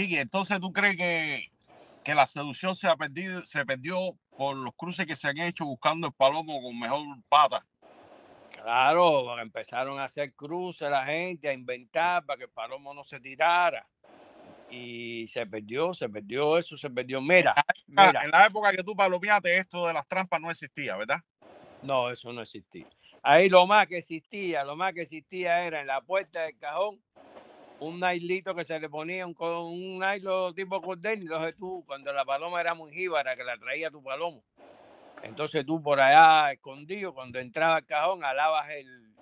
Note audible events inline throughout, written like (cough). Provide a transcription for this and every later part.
entonces tú crees que, que la seducción se, ha se perdió por los cruces que se han hecho buscando el palomo con mejor pata. Claro, empezaron a hacer cruces la gente, a inventar para que el palomo no se tirara. Y se perdió, se perdió eso, se perdió. Mira, mira. En la época que tú palomeaste, esto de las trampas no existía, ¿verdad? No, eso no existía. Ahí lo más que existía, lo más que existía era en la puerta del cajón un nailito que se le ponía, un, un nailo tipo cordel, entonces tú, cuando la paloma era muy jíbara, que la traía tu palomo, entonces tú por allá escondido, cuando entraba al cajón, alabas el,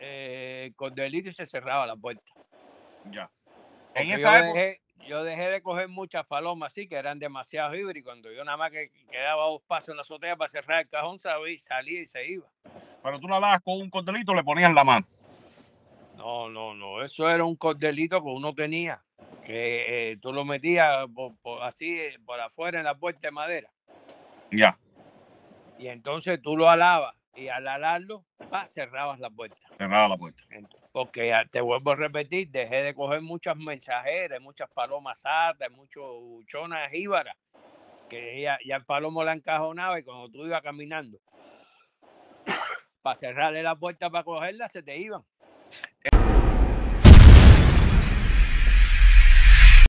eh, cordelito y se cerraba la puerta. Ya. En esa yo, época... dejé, yo dejé de coger muchas palomas, sí, que eran demasiado híbridas. Cuando yo nada más que quedaba dos pasos en la azotea para cerrar el cajón, salía y se iba. Pero tú la alabas con un cordelito, le ponías la mano. No, no, no. Eso era un cordelito que uno tenía, que eh, tú lo metías así, eh, por afuera en la puerta de madera. Ya. Y entonces tú lo alabas y al alarlo, cerrabas la puerta. Cerraba la puerta. Porque ah, te vuelvo a repetir, dejé de coger muchas mensajeras, muchas palomas altas, muchas chonas jíbaras, que ya, ya, el palomo la encajonaba y cuando tú ibas caminando, (coughs) para cerrarle la puerta para cogerla, se te iban.